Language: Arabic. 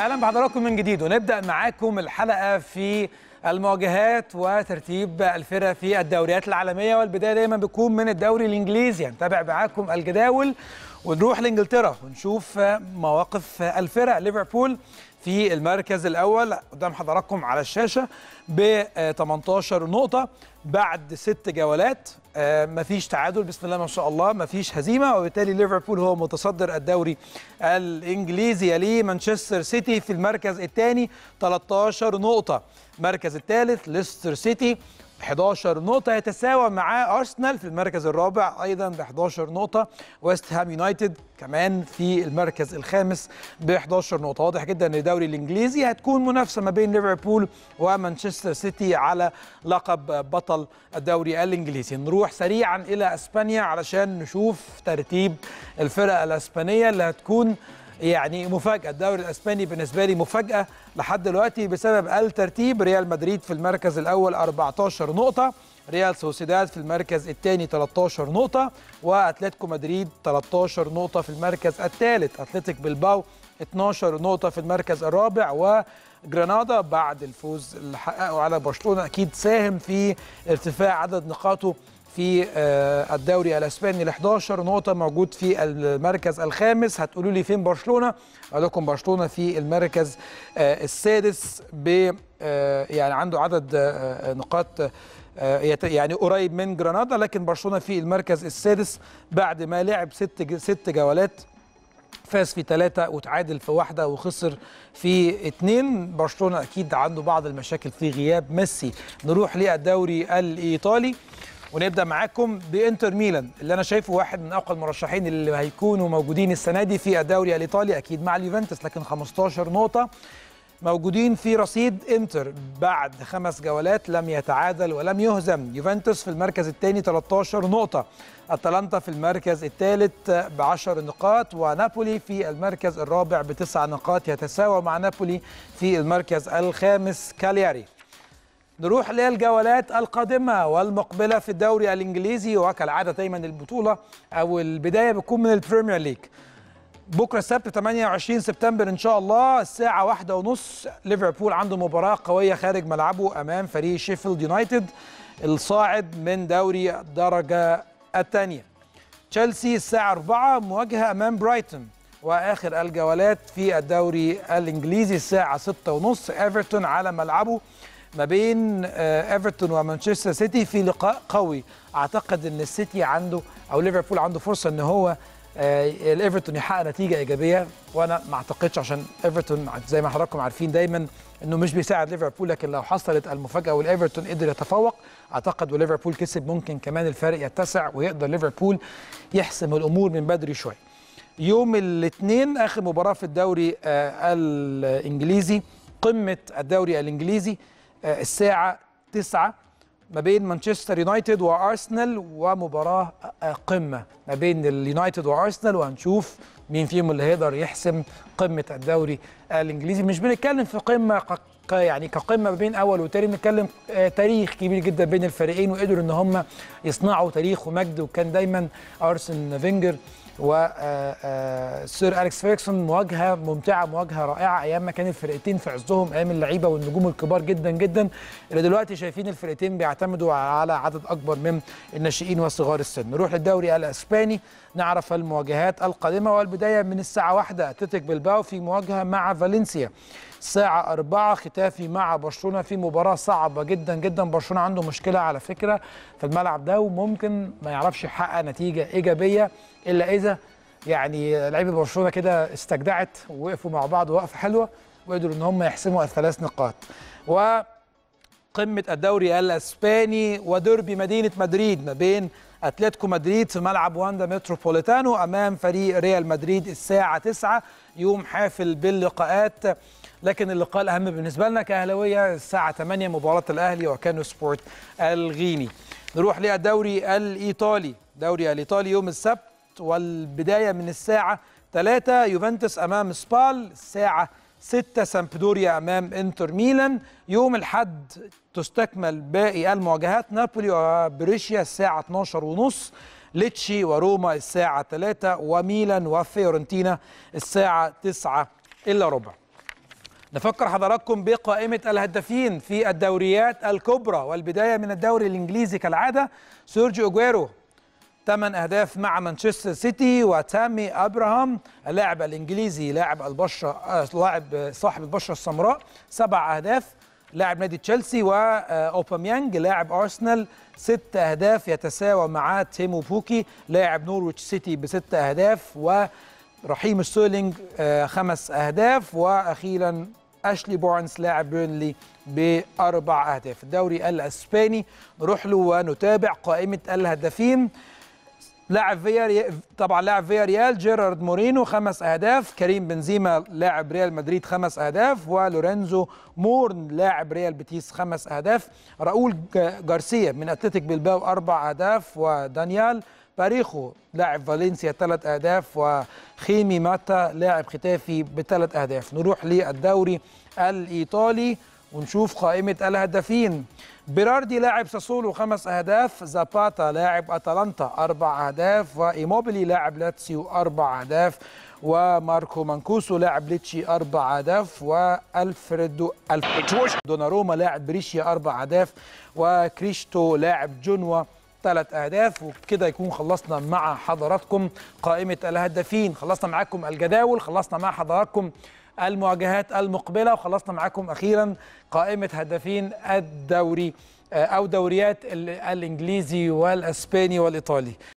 اهلا بحضراتكم من جديد ونبدا معاكم الحلقه في المواجهات وترتيب الفرق في الدوريات العالميه والبدايه دايما بتكون من الدوري الانجليزي هنتابع معاكم الجداول ونروح لانجلترا ونشوف مواقف الفرق ليفربول في المركز الاول قدام حضراتكم على الشاشه ب 18 نقطه بعد ست جولات آه، مفيش تعادل بسم الله ما شاء الله مفيش هزيمه وبالتالي ليفربول هو متصدر الدوري الانجليزي يليه مانشستر سيتي في المركز الثاني 13 نقطه المركز الثالث ليستر سيتي 11 نقطة يتساوى مع أرسنال في المركز الرابع أيضا ب 11 نقطة ويست هام يونايتد كمان في المركز الخامس ب 11 نقطة واضح جدا أن الدوري الإنجليزي هتكون منافسة ما بين ليفربول ومانشستر سيتي على لقب بطل الدوري الإنجليزي نروح سريعا إلى أسبانيا علشان نشوف ترتيب الفرق الأسبانية اللي هتكون يعني مفاجاه الدوري الاسباني بالنسبه لي مفاجاه لحد دلوقتي بسبب الترتيب ريال مدريد في المركز الاول 14 نقطه ريال سوسيداد في المركز الثاني 13 نقطة وأتلتيكو مدريد 13 نقطة في المركز الثالث أتلتيك بلباو 12 نقطة في المركز الرابع وجرانادا بعد الفوز اللي حققه على برشلونة أكيد ساهم في ارتفاع عدد نقاطه في آه، الدوري الاسباني ال 11 نقطه موجود في المركز الخامس هتقولوا لي فين برشلونه اقول لكم برشلونه في المركز آه، السادس ب آه، يعني عنده عدد نقاط يعني قريب من جرانادا لكن برشلونه في المركز السادس بعد ما لعب ست ست جولات فاز في ثلاثة وتعادل في واحدة وخسر في اثنين برشلونة أكيد عنده بعض المشاكل في غياب ميسي نروح للدوري الإيطالي ونبدا معاكم بانتر ميلان اللي انا شايفه واحد من اقوى المرشحين اللي هيكونوا موجودين السنه دي في الدوري الايطالي اكيد مع اليوفنتوس لكن 15 نقطه موجودين في رصيد انتر بعد خمس جولات لم يتعادل ولم يهزم يوفنتوس في المركز الثاني 13 نقطة اتلانتا في المركز الثالث ب 10 نقاط ونابولي في المركز الرابع بتسع نقاط يتساوى مع نابولي في المركز الخامس كالياري نروح للجولات القادمة والمقبلة في الدوري الإنجليزي وكالعادة دايما البطولة أو البداية بتكون من البريمير ليج بكرة السبت 28 سبتمبر إن شاء الله الساعة واحدة ونص ليفربول عنده مباراة قوية خارج ملعبه أمام فريق شيفيلد يونايتد الصاعد من دوري الدرجة الثانية تشيلسي الساعة 4 مواجهة أمام برايتون واخر الجولات في الدوري الانجليزي الساعه 6:30 ايفرتون على ملعبه ما بين آه، ايفرتون ومانشستر سيتي في لقاء قوي اعتقد ان السيتي عنده او ليفربول عنده فرصه ان هو آه، الايفرتون يحقق نتيجه ايجابيه وانا ما اعتقدش عشان ايفرتون زي ما حضراتكم عارفين دايما انه مش بيساعد ليفربول لكن لو حصلت المفاجاه والايفرتون قدر يتفوق اعتقد وليفربول كسب ممكن كمان الفرق يتسع ويقدر ليفربول يحسم الامور من بدري شويه. يوم الاثنين اخر مباراه في الدوري آه، الانجليزي قمه الدوري الانجليزي آه، الساعة 9 ما بين مانشستر يونايتد وارسنال ومباراة قمة ما بين اليونايتد وارسنال وهنشوف مين فيهم اللي هيقدر يحسم قمة الدوري الانجليزي مش بنتكلم في قمة يعني كقمه ما بين اول وتاني بنتكلم آه، تاريخ كبير جدا بين الفريقين وقدروا ان هم يصنعوا تاريخ ومجد وكان دايما ارسن فينجر وسير آه، آه، اليكس فيرجسون مواجهه ممتعه مواجهه رائعه ايام ما كان الفرقتين في عزهم ايام اللعيبه والنجوم الكبار جدا جدا اللي دلوقتي شايفين الفرقتين بيعتمدوا على عدد اكبر من الناشئين وصغار السن نروح للدوري الاسباني نعرف المواجهات القادمه والبدايه من الساعه 1 اتلتيك بلباو في مواجهه مع فالنسيا الساعة 4 ختافي مع برشلونة في مباراة صعبة جدا جدا برشلونة عنده مشكلة على فكرة في الملعب ده وممكن ما يعرفش يحقق نتيجة إيجابية إلا إذا يعني لعيبه برشلونه كده استجدعت ووقفوا مع بعض وقفه حلوه وقدروا ان هم يحسموا الثلاث نقاط و قمه الدوري الاسباني وديربي مدينه مدريد ما بين اتلتيكو مدريد في ملعب واندا متروبوليتانو امام فريق ريال مدريد الساعه 9 يوم حافل باللقاءات لكن اللقاء الاهم بالنسبه لنا كاهلاويه الساعه 8 مباراه الاهلي وكانو سبورت الغيني نروح للدوري الايطالي دوري الايطالي يوم السبت والبداية من الساعة 3 يوفنتوس أمام سبال الساعة 6 سامبدوريا أمام إنتر ميلان يوم الحد تستكمل باقي المواجهات نابولي وبريشيا الساعة 12 ونص ليتشي وروما الساعة 3 وميلان وفيورنتينا الساعة 9 إلا ربع نفكر حضراتكم بقائمة الهدافين في الدوريات الكبرى والبداية من الدوري الإنجليزي كالعادة سيرجيو أجويرو ثمان اهداف مع مانشستر سيتي وتامي ابراهام اللاعب الانجليزي لاعب البشره لاعب صاحب البشره السمراء سبع اهداف لاعب نادي تشيلسي واوباميانج آه، لاعب ارسنال ست اهداف يتساوى مع تيمو بوكي لاعب نورويتش سيتي بست اهداف ورحيم ستيرلينج آه، خمس اهداف واخيرا اشلي بورنس لاعب بيرنلي باربع اهداف الدوري الاسباني نروح له ونتابع قائمه الهدافين لاعب فيا طبعا لاعب فيا ريال جيرارد مورينو خمس اهداف كريم بنزيما لاعب ريال مدريد خمس اهداف ولورينزو مورن لاعب ريال بيتيس خمس اهداف راؤول جارسيا من اتلتيك بلباو اربع اهداف ودانيال باريخو لاعب فالنسيا ثلاث اهداف وخيمي ماتا لاعب ختافي بثلاث اهداف نروح للدوري الايطالي ونشوف قائمة الهدافين بيراردي لاعب ساسولو خمس أهداف زاباتا لاعب أتلانتا أربع أهداف وإيموبيلي لاعب لاتسيو أربع أهداف وماركو مانكوسو لاعب ليتشي أربع أهداف وألفريدو ألفريدو دوناروما لاعب بريشيا أربع أهداف وكريشتو لاعب جنوة ثلاث أهداف وكده يكون خلصنا مع حضراتكم قائمة الهدافين خلصنا معاكم الجداول خلصنا مع حضراتكم المواجهات المقبلة وخلصنا معاكم أخيرا قائمة هدافين الدوري أو دوريات الإنجليزي والأسباني والإيطالي